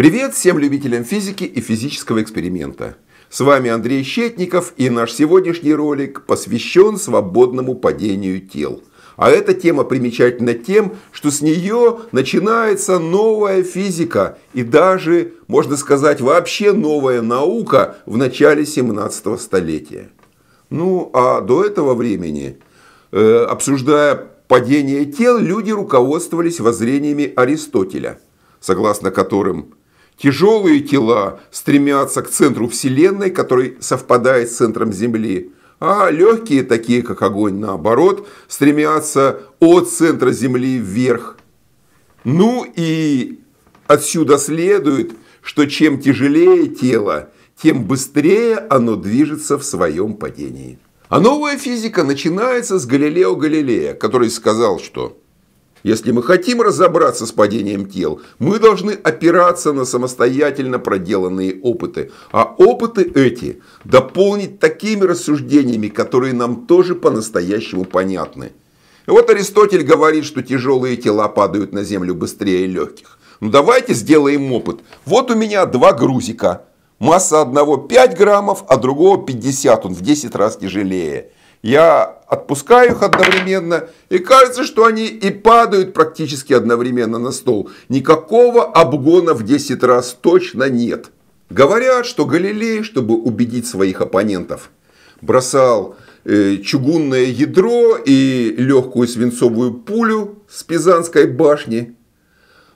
Привет всем любителям физики и физического эксперимента. С вами Андрей Щетников и наш сегодняшний ролик посвящен свободному падению тел. А эта тема примечательна тем, что с нее начинается новая физика и даже, можно сказать, вообще новая наука в начале 17 столетия. Ну а до этого времени, э, обсуждая падение тел, люди руководствовались воззрениями Аристотеля, согласно которым Тяжелые тела стремятся к центру Вселенной, который совпадает с центром Земли, а легкие, такие как огонь, наоборот, стремятся от центра Земли вверх. Ну и отсюда следует, что чем тяжелее тело, тем быстрее оно движется в своем падении. А новая физика начинается с Галилео Галилея, который сказал, что если мы хотим разобраться с падением тел, мы должны опираться на самостоятельно проделанные опыты. А опыты эти дополнить такими рассуждениями, которые нам тоже по-настоящему понятны. вот Аристотель говорит, что тяжелые тела падают на землю быстрее легких. Ну давайте сделаем опыт. Вот у меня два грузика. Масса одного 5 граммов, а другого 50. Он в 10 раз тяжелее. Я отпускаю их одновременно, и кажется, что они и падают практически одновременно на стол. Никакого обгона в 10 раз точно нет. Говорят, что Галилей, чтобы убедить своих оппонентов, бросал э, чугунное ядро и легкую свинцовую пулю с Пизанской башни.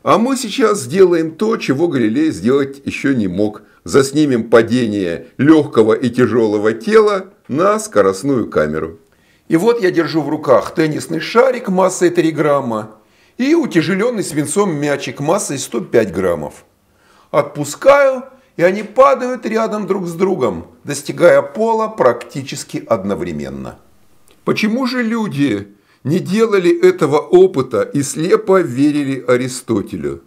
А мы сейчас сделаем то, чего Галилей сделать еще не мог. Заснимем падение легкого и тяжелого тела на скоростную камеру. И вот я держу в руках теннисный шарик массой 3 грамма и утяжеленный свинцом мячик массой 105 граммов. Отпускаю, и они падают рядом друг с другом, достигая пола практически одновременно. Почему же люди не делали этого опыта и слепо верили Аристотелю?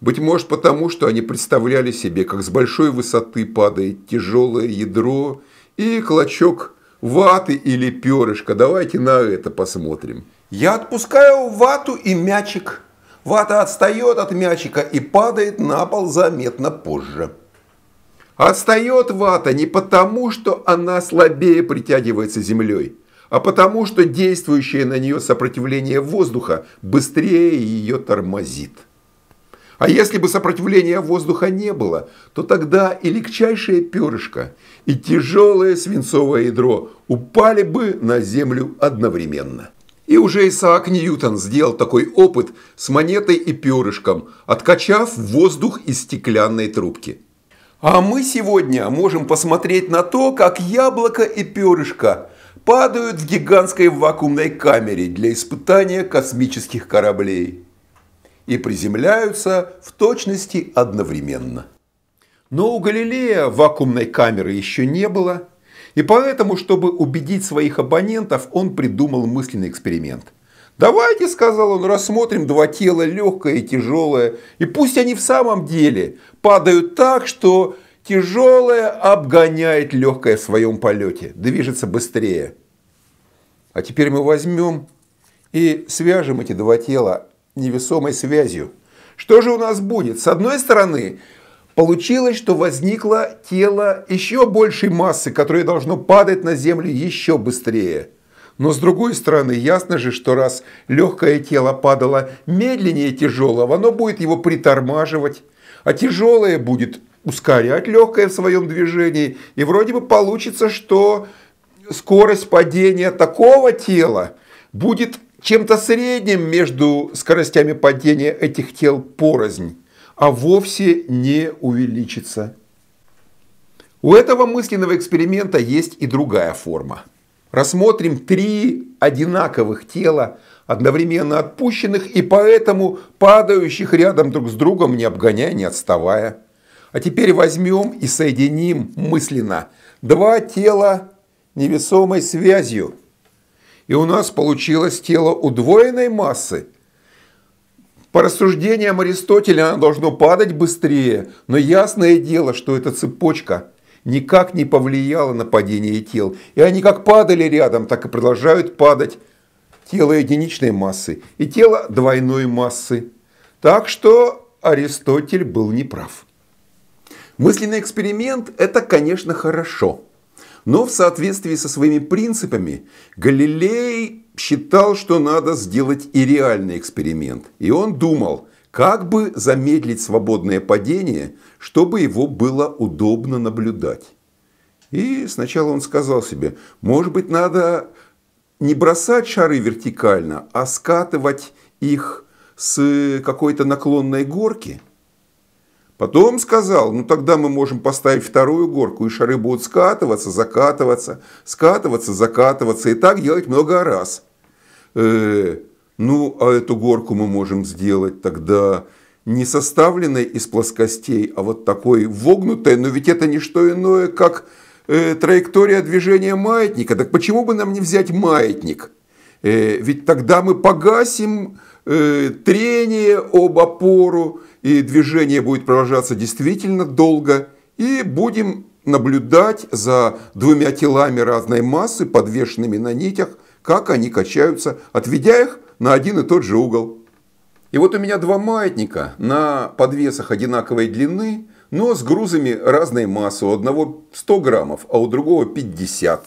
Быть может потому, что они представляли себе, как с большой высоты падает тяжелое ядро – и клочок ваты или перышка. Давайте на это посмотрим. Я отпускаю вату и мячик. Вата отстает от мячика и падает на пол заметно позже. Отстает вата не потому, что она слабее притягивается землей, а потому, что действующее на нее сопротивление воздуха быстрее ее тормозит. А если бы сопротивления воздуха не было, то тогда и легчайшее перышко, и тяжелое свинцовое ядро упали бы на землю одновременно. И уже Исаак Ньютон сделал такой опыт с монетой и перышком, откачав воздух из стеклянной трубки. А мы сегодня можем посмотреть на то, как яблоко и перышко падают в гигантской вакуумной камере для испытания космических кораблей и приземляются в точности одновременно. Но у Галилея вакуумной камеры еще не было, и поэтому, чтобы убедить своих абонентов, он придумал мысленный эксперимент. «Давайте, – сказал он, – рассмотрим два тела, легкое и тяжелое, и пусть они в самом деле падают так, что тяжелое обгоняет легкое в своем полете, движется быстрее. А теперь мы возьмем и свяжем эти два тела невесомой связью. Что же у нас будет? С одной стороны, получилось, что возникло тело еще большей массы, которое должно падать на Землю еще быстрее. Но с другой стороны, ясно же, что раз легкое тело падало медленнее тяжелого, оно будет его притормаживать, а тяжелое будет ускорять легкое в своем движении, и вроде бы получится, что скорость падения такого тела будет чем-то средним между скоростями падения этих тел порознь, а вовсе не увеличится. У этого мысленного эксперимента есть и другая форма. Рассмотрим три одинаковых тела, одновременно отпущенных и поэтому падающих рядом друг с другом, не обгоняя, не отставая. А теперь возьмем и соединим мысленно два тела невесомой связью – и у нас получилось тело удвоенной массы. По рассуждениям Аристотеля оно должно падать быстрее, но ясное дело, что эта цепочка никак не повлияла на падение тел. И они как падали рядом, так и продолжают падать тело единичной массы и тело двойной массы. Так что Аристотель был неправ. Мысленный эксперимент – это, конечно, хорошо – но в соответствии со своими принципами Галилей считал, что надо сделать и реальный эксперимент. И он думал, как бы замедлить свободное падение, чтобы его было удобно наблюдать. И сначала он сказал себе, может быть, надо не бросать шары вертикально, а скатывать их с какой-то наклонной горки – Потом сказал, ну тогда мы можем поставить вторую горку, и шары будут скатываться, закатываться, скатываться, закатываться, и так делать много раз. Э, ну, а эту горку мы можем сделать тогда не составленной из плоскостей, а вот такой вогнутой, но ведь это не что иное, как э, траектория движения маятника. Так почему бы нам не взять маятник? Э, ведь тогда мы погасим Э, трение об опору, и движение будет продолжаться действительно долго, и будем наблюдать за двумя телами разной массы, подвешенными на нитях, как они качаются, отведя их на один и тот же угол. И вот у меня два маятника на подвесах одинаковой длины, но с грузами разной массы. У одного 100 граммов, а у другого 50.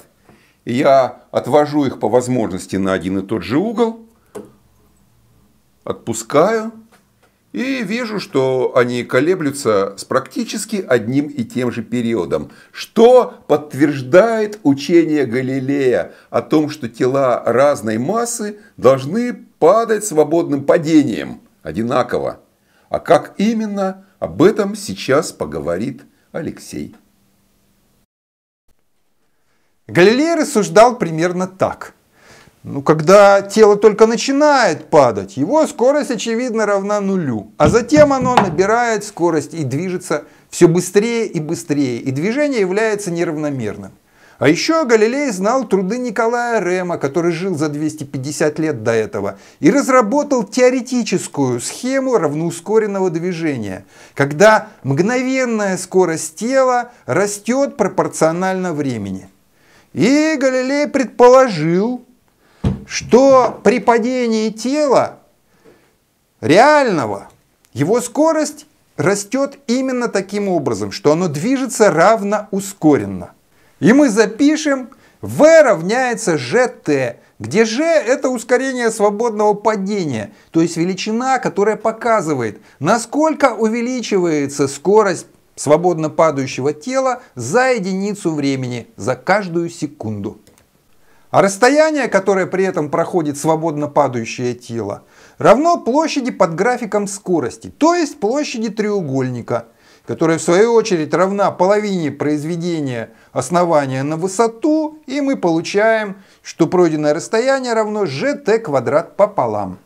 Я отвожу их по возможности на один и тот же угол – отпускаю и вижу, что они колеблются с практически одним и тем же периодом, что подтверждает учение Галилея о том, что тела разной массы должны падать свободным падением одинаково. А как именно, об этом сейчас поговорит Алексей. Галилей рассуждал примерно так. Ну, когда тело только начинает падать, его скорость, очевидно, равна нулю. А затем оно набирает скорость и движется все быстрее и быстрее, и движение является неравномерным. А еще Галилей знал труды Николая Рема, который жил за 250 лет до этого, и разработал теоретическую схему равноускоренного движения, когда мгновенная скорость тела растет пропорционально времени. И Галилей предположил, что при падении тела реального его скорость растет именно таким образом, что оно движется равноускоренно. И мы запишем v равняется gt, где g это ускорение свободного падения, то есть величина, которая показывает, насколько увеличивается скорость свободно падающего тела за единицу времени, за каждую секунду. А расстояние, которое при этом проходит свободно падающее тело, равно площади под графиком скорости, то есть площади треугольника, которая в свою очередь равна половине произведения основания на высоту, и мы получаем, что пройденное расстояние равно gt квадрат пополам.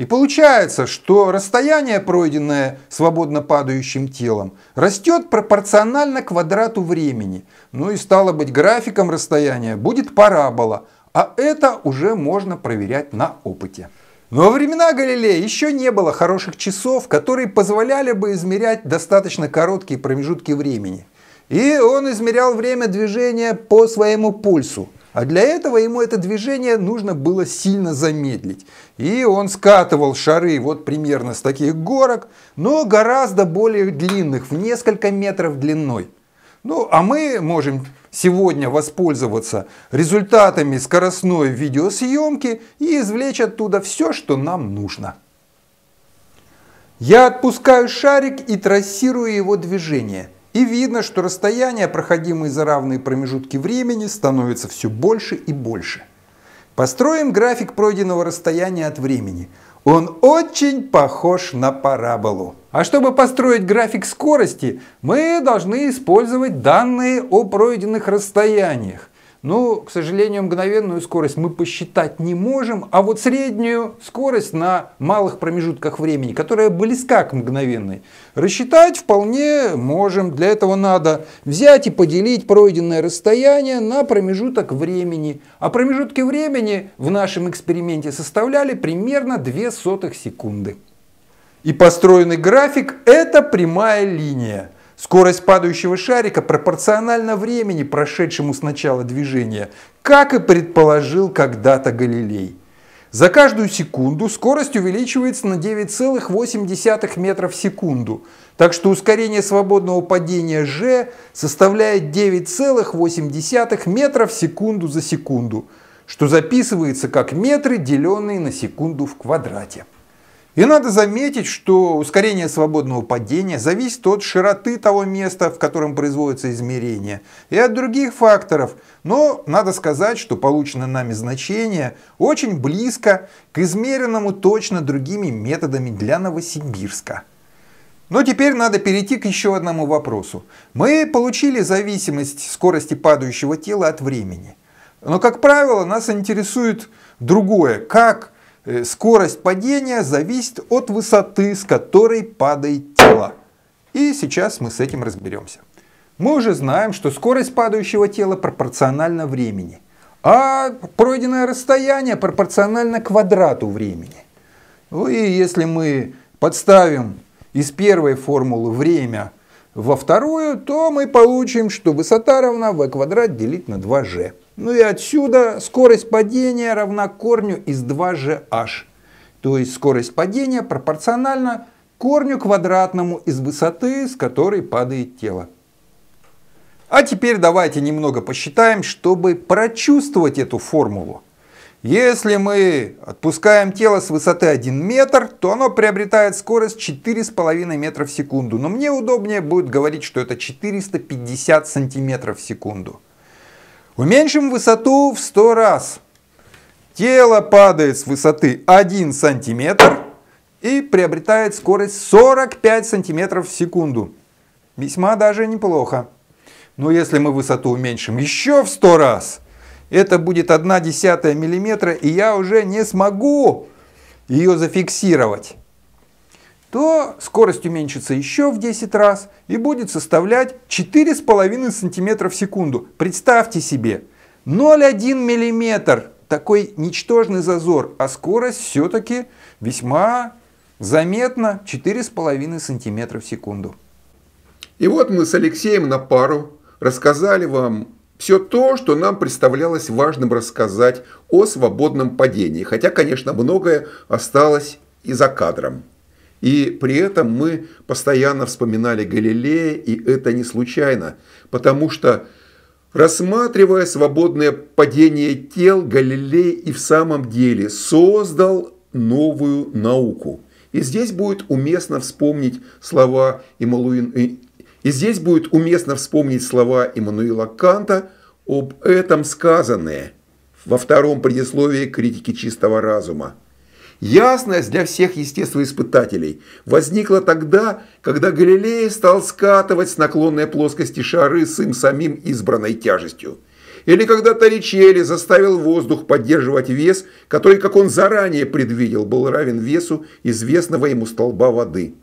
И получается, что расстояние, пройденное свободно падающим телом, растет пропорционально квадрату времени. Ну и стало быть, графиком расстояния будет парабола, а это уже можно проверять на опыте. Но во времена Галилея еще не было хороших часов, которые позволяли бы измерять достаточно короткие промежутки времени. И он измерял время движения по своему пульсу – а для этого ему это движение нужно было сильно замедлить. И он скатывал шары вот примерно с таких горок, но гораздо более длинных, в несколько метров длиной. Ну, а мы можем сегодня воспользоваться результатами скоростной видеосъемки и извлечь оттуда все, что нам нужно. Я отпускаю шарик и трассирую его движение – и видно, что расстояния, проходимые за равные промежутки времени, становятся все больше и больше. Построим график пройденного расстояния от времени. Он очень похож на параболу. А чтобы построить график скорости, мы должны использовать данные о пройденных расстояниях. Но, ну, к сожалению, мгновенную скорость мы посчитать не можем, а вот среднюю скорость на малых промежутках времени, которая близка к мгновенной, рассчитать вполне можем. Для этого надо взять и поделить пройденное расстояние на промежуток времени. А промежутки времени в нашем эксперименте составляли примерно сотых секунды. И построенный график – это прямая линия – Скорость падающего шарика пропорциональна времени, прошедшему с начала движения, как и предположил когда-то Галилей. За каждую секунду скорость увеличивается на 9,8 метров в секунду, так что ускорение свободного падения g составляет 9,8 метров в секунду за секунду, что записывается как метры, деленные на секунду в квадрате. И надо заметить, что ускорение свободного падения зависит от широты того места, в котором производится измерение, и от других факторов. Но надо сказать, что получено нами значение очень близко к измеренному точно другими методами для Новосибирска. Но теперь надо перейти к еще одному вопросу. Мы получили зависимость скорости падающего тела от времени. Но, как правило, нас интересует другое. Как Э, скорость падения зависит от высоты, с которой падает тело. И сейчас мы с этим разберемся. Мы уже знаем, что скорость падающего тела пропорциональна времени, а пройденное расстояние пропорционально квадрату времени. Ну и если мы подставим из первой формулы время во вторую, то мы получим, что высота равна v квадрат делить на 2g. Ну и отсюда скорость падения равна корню из 2gh. То есть скорость падения пропорциональна корню квадратному из высоты, с которой падает тело. А теперь давайте немного посчитаем, чтобы прочувствовать эту формулу. Если мы отпускаем тело с высоты 1 метр, то оно приобретает скорость 4,5 метра в секунду. Но мне удобнее будет говорить, что это 450 сантиметров в секунду. Уменьшим высоту в 100 раз. Тело падает с высоты 1 сантиметр и приобретает скорость 45 сантиметров в секунду. Весьма даже неплохо. Но если мы высоту уменьшим еще в 100 раз, это будет 1 десятая миллиметра, и я уже не смогу ее зафиксировать то скорость уменьшится еще в 10 раз и будет составлять 4,5 см в секунду. Представьте себе, 0,1 мм, такой ничтожный зазор, а скорость все-таки весьма заметна, 4,5 см в секунду. И вот мы с Алексеем на пару рассказали вам все то, что нам представлялось важным рассказать о свободном падении, хотя, конечно, многое осталось и за кадром. И при этом мы постоянно вспоминали Галилея, и это не случайно, потому что, рассматривая свободное падение тел, Галилей и в самом деле создал новую науку. И здесь будет уместно вспомнить слова Эммануила, э, и здесь будет уместно вспомнить слова Иммануила Канта об этом сказанное во втором предисловии критики чистого разума. Ясность для всех естествоиспытателей возникла тогда, когда Галилей стал скатывать с наклонной плоскости шары с им самим избранной тяжестью. Или когда Торичелли заставил воздух поддерживать вес, который, как он заранее предвидел, был равен весу известного ему столба воды.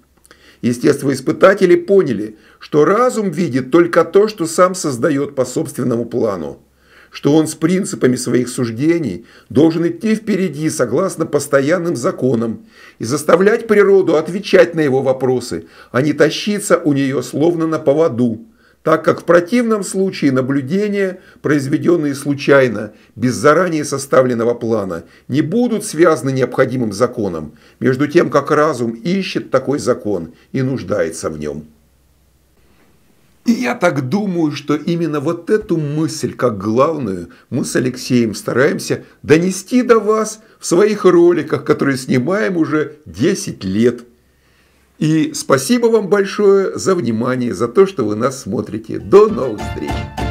Естествоиспытатели поняли, что разум видит только то, что сам создает по собственному плану что он с принципами своих суждений должен идти впереди согласно постоянным законам и заставлять природу отвечать на его вопросы, а не тащиться у нее словно на поводу, так как в противном случае наблюдения, произведенные случайно, без заранее составленного плана, не будут связаны необходимым законом, между тем как разум ищет такой закон и нуждается в нем. И я так думаю, что именно вот эту мысль, как главную, мы с Алексеем стараемся донести до вас в своих роликах, которые снимаем уже 10 лет. И спасибо вам большое за внимание, за то, что вы нас смотрите. До новых встреч!